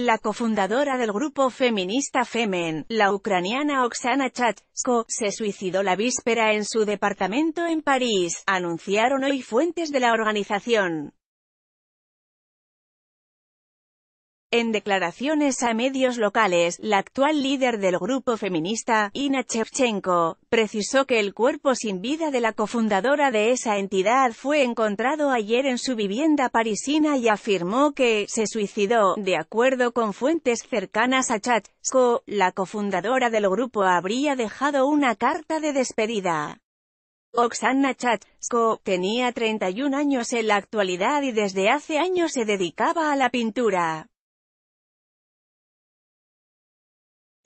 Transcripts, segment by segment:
La cofundadora del grupo feminista Femen, la ucraniana Oksana Chatsko, se suicidó la víspera en su departamento en París, anunciaron hoy fuentes de la organización. En declaraciones a medios locales, la actual líder del grupo feminista, Ina Chevchenko, precisó que el cuerpo sin vida de la cofundadora de esa entidad fue encontrado ayer en su vivienda parisina y afirmó que se suicidó, de acuerdo con fuentes cercanas a Chatsko, la cofundadora del grupo habría dejado una carta de despedida. Oksana Chatsko tenía 31 años en la actualidad y desde hace años se dedicaba a la pintura.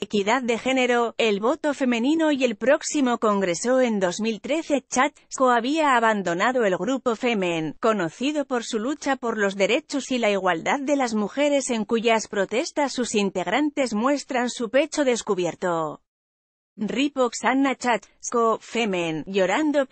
equidad de género, el voto femenino y el próximo Congreso en 2013. Chatsko había abandonado el grupo Femen, conocido por su lucha por los derechos y la igualdad de las mujeres en cuyas protestas sus integrantes muestran su pecho descubierto. Ripox Anna Chat, Femen, llorando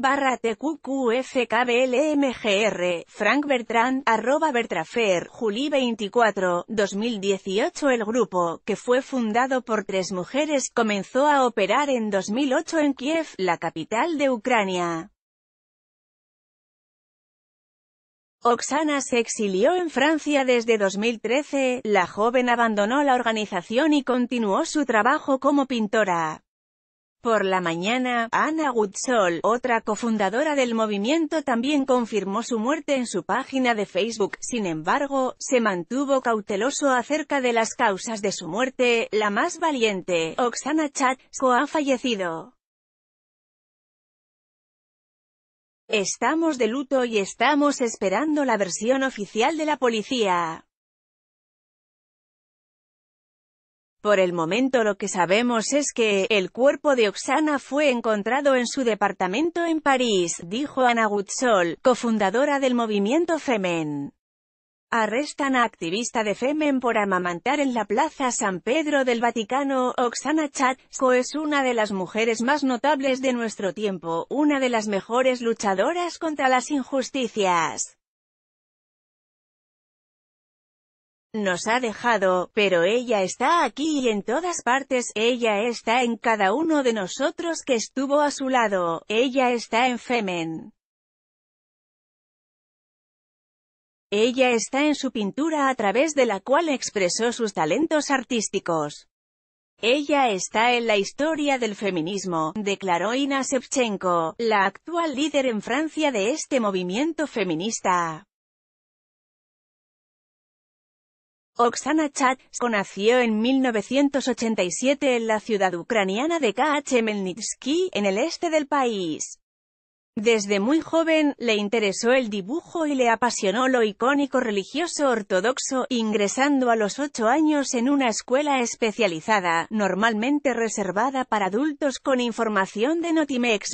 barra tqqfkblmgr, Frank Bertrand, arroba Bertrafer, Juli 24, 2018 El grupo, que fue fundado por tres mujeres, comenzó a operar en 2008 en Kiev, la capital de Ucrania. Oksana se exilió en Francia desde 2013, la joven abandonó la organización y continuó su trabajo como pintora. Por la mañana, Ana Gutsol, otra cofundadora del movimiento también confirmó su muerte en su página de Facebook, sin embargo, se mantuvo cauteloso acerca de las causas de su muerte, la más valiente, Oksana Chatsko ha fallecido. Estamos de luto y estamos esperando la versión oficial de la policía. Por el momento lo que sabemos es que, el cuerpo de Oksana fue encontrado en su departamento en París, dijo Ana Gutsol, cofundadora del movimiento Femen. Arrestan a activista de Femen por amamantar en la Plaza San Pedro del Vaticano. Oksana Chatsko es una de las mujeres más notables de nuestro tiempo, una de las mejores luchadoras contra las injusticias. Nos ha dejado, pero ella está aquí y en todas partes, ella está en cada uno de nosotros que estuvo a su lado, ella está en Femen. Ella está en su pintura a través de la cual expresó sus talentos artísticos. Ella está en la historia del feminismo, declaró Ina Shevchenko, la actual líder en Francia de este movimiento feminista. Oksana Chatsko nació en 1987 en la ciudad ucraniana de Khmelnytsky, en el este del país. Desde muy joven, le interesó el dibujo y le apasionó lo icónico religioso ortodoxo, ingresando a los ocho años en una escuela especializada, normalmente reservada para adultos con información de Notimex